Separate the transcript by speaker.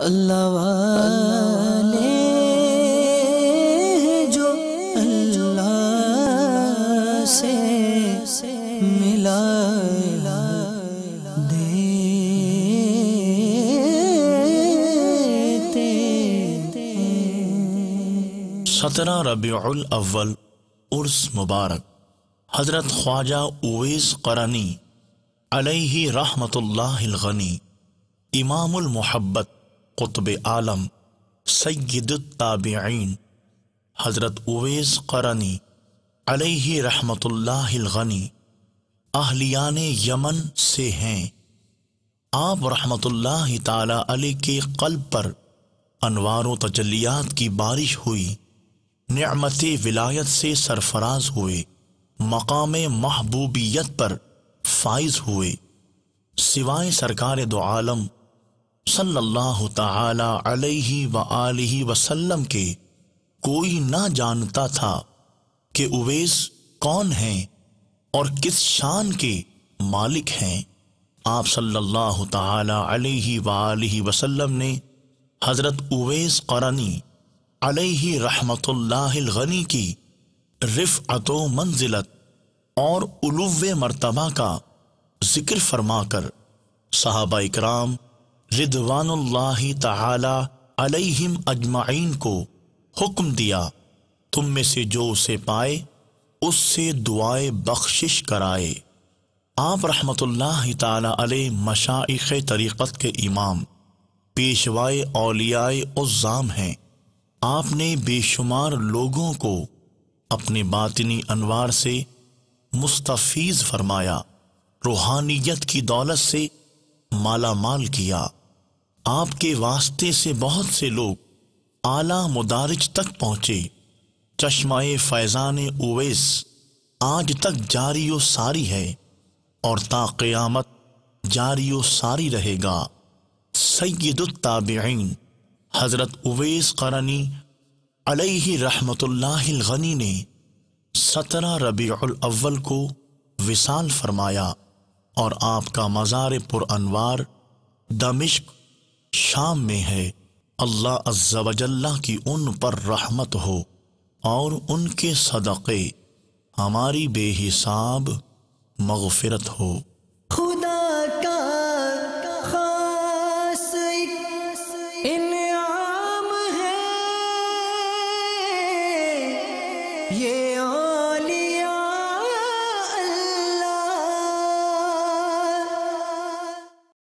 Speaker 1: अल्लाह जो अल्लाह से मिला सत्रह रबीउल अव्वल उर्स मुबारक हजरत ख्वाजा उवैस करनी अलही रहमतुल्लाह गनी इमामुल मोहब्बत कुतब आलम सैदताबीन हज़रत उवैस करनी अलही रहमतुल्लाहनी आहलियान यमन से हैं आप रहमत ताला के कल्ब पर अनवारों तजलियात की बारिश हुई नमत विलायत से सरफराज हुए मकाम महबूबियत पर फाइज हुए सिवाय सरकार दो आलम सल्लल्लाहु ताला अलैहि व आलिहि वसल्लम के कोई ना जानता था कि उवेस कौन हैं और किस शान के मालिक हैं आप सल्लल्लाहु ताला अलैहि व आलिहि वसल्लम ने हज़रत उवेस करनी अलैहि रहमतुल्लाहिल गनी की रिफ़अतो मंजिलत और उलुव मरतबा का जिक्र फरमाकर साहबा इकराम रिदवान तलहिम अजमाइन को हुक्म दिया तुम में से जो उसे पाए उससे दुआए बख्शिश कराए आप रहमत ताली मशाइ तरीक़त के इमाम पेशवाए अलियाए उज़ाम हैं आपने बेशुमार लोगों को अपने बातनी अनवार से मुस्तफीज फरमाया रूहानियत की दौलत से मालामाल किया आपके वास्ते से बहुत से लोग आला मुदारिज तक पहुंचे चश्माए फैज़ान उवेस आज तक जारी व सारी है और ताक़यामत जारी व सारी रहेगा सैदुलताबीन हज़रत उवेस करनी अलैहि रहमतुल्लाहिलगनी ने सत्रह रबील अव्वल को विशाल फरमाया और आपका मज़ार पुरानवार दमिश्क शाम में है अल्लाह अज्जावजल्ला की उन पर रहमत हो और उनके सदक़े हमारी बेहिसाब मगफिरत हो खुदा का है ये